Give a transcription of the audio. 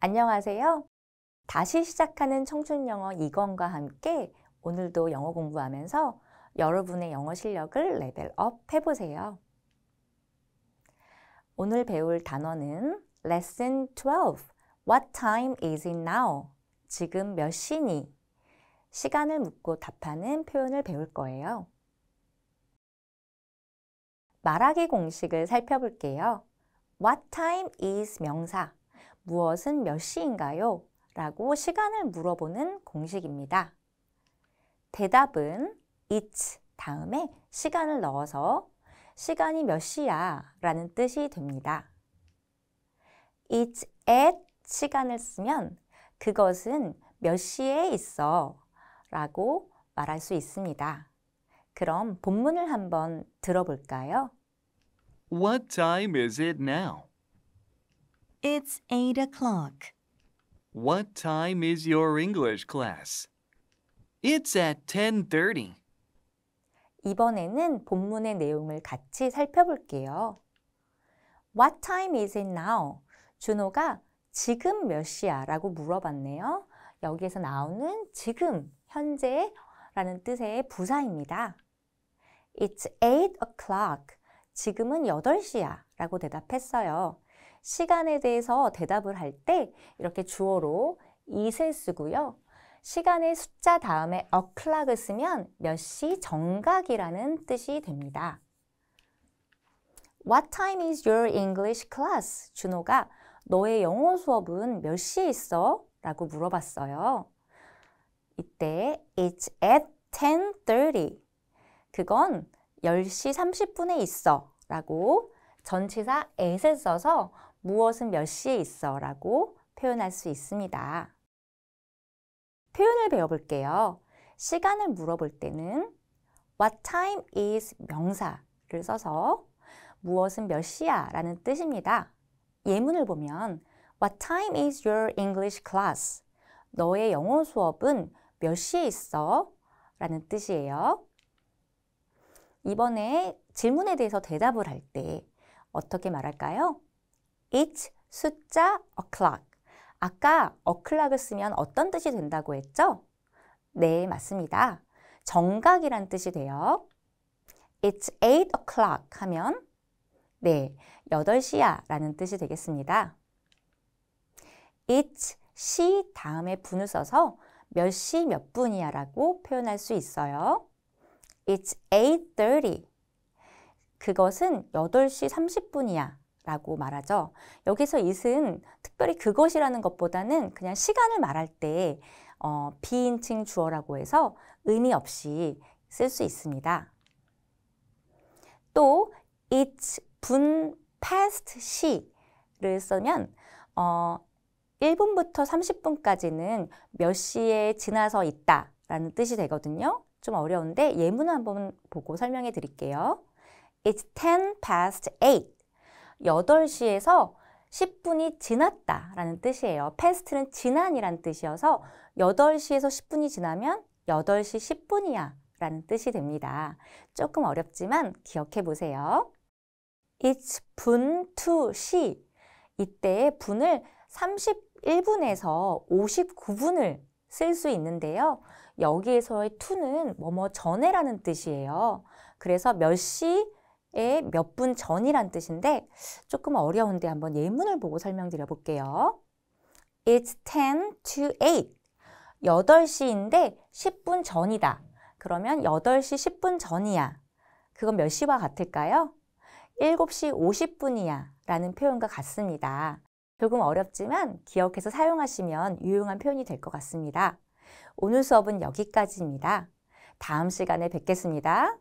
안녕하세요. 다시 시작하는 청춘 영어 2권과 함께 오늘도 영어 공부하면서 여러분의 영어 실력을 레벨업 해보세요. 오늘 배울 단어는 Lesson 12 What time is it now? 지금 몇 시니? 시간을 묻고 답하는 표현을 배울 거예요. 말하기 공식을 살펴볼게요. What time is 명사, 무엇은 몇 시인가요? 라고 시간을 물어보는 공식입니다. 대답은 it's 다음에 시간을 넣어서 시간이 몇 시야 라는 뜻이 됩니다. it's at 시간을 쓰면 그것은 몇 시에 있어 라고 말할 수 있습니다. 그럼 본문을 한번 들어볼까요? What time is it now? It's 8 o'clock. What time is your English class? It's at 10:30. 이번에는 본문의 내용을 같이 살펴볼게요. What time is it now? 준호가 지금 몇 시야? 라고 물어봤네요. 여기에서 나오는 지금, 현재 라는 뜻의 부사입니다. It's 8 o'clock. 지금은 8시야 라고 대답했어요. 시간에 대해서 대답을 할 때 이렇게 주어로 i 이을 쓰고요. 시간의 숫자 다음에 o'clock을 쓰면 몇 시 정각이라는 뜻이 됩니다. What time is your English class? 준호가 너의 영어 수업은 몇 시에 있어? 라고 물어봤어요. 이때 it's at 10.30 그건 10시 30분에 있어 라고 전치사 at을 써서 무엇은 몇 시에 있어 라고 표현할 수 있습니다. 표현을 배워볼게요. 시간을 물어볼 때는 What time is 명사를 써서 무엇은 몇 시야 라는 뜻입니다. 예문을 보면 What time is your English class? 너의 영어 수업은 몇 시에 있어? 라는 뜻이에요. 이번에 질문에 대해서 대답을 할 때 어떻게 말할까요? it's 숫자 o'clock. 아까 o'clock을 쓰면 어떤 뜻이 된다고 했죠? 네, 맞습니다. 정각이란 뜻이 돼요. It's 8 o'clock 하면 네, 8시야 라는 뜻이 되겠습니다. It's 시 다음에 분을 써서 몇 시 몇 분이야 라고 표현할 수 있어요. It's 8.30. 그것은 8시 30분이야 라고 말하죠. 여기서 i 이은 특별히 그것이라는 것보다는 그냥 시간을 말할 때 어, 비인칭 주어라고 해서 의미 없이 쓸 수 있습니다. 또 it's 분 past 시를 쓰면 어, 1분부터 30분까지는 몇 시에 지나서 있다 라는 뜻이 되거든요. 좀 어려운데 예문을 한번 보고 설명해 드릴게요. It's 10 past 8. 8 시에서 10분이 지났다 라는 뜻이에요. 패스트는 지난이란 뜻이어서 8시에서 10분이 지나면 8시 10분이야 라는 뜻이 됩니다. 조금 어렵지만 기억해 보세요. It's 분 to 시이때 분을 31분에서 59분을 쓸 수 있는데요. 여기에서의 to는 뭐뭐 전에라는 뜻이에요. 그래서 몇 시, 의몇분 전이란 뜻인데 조금 어려운데 한번 예문을 보고 설명드려 볼게요. It's 10 to 8. 8시인데 10분 전이다. 그러면 8시 10분 전이야. 그건 몇 시와 같을까요? 7시 50분이야 라는 표현과 같습니다. 조금 어렵지만 기억해서 사용하시면 유용한 표현이 될 것 같습니다. 오늘 수업은 여기까지입니다. 다음 시간에 뵙겠습니다.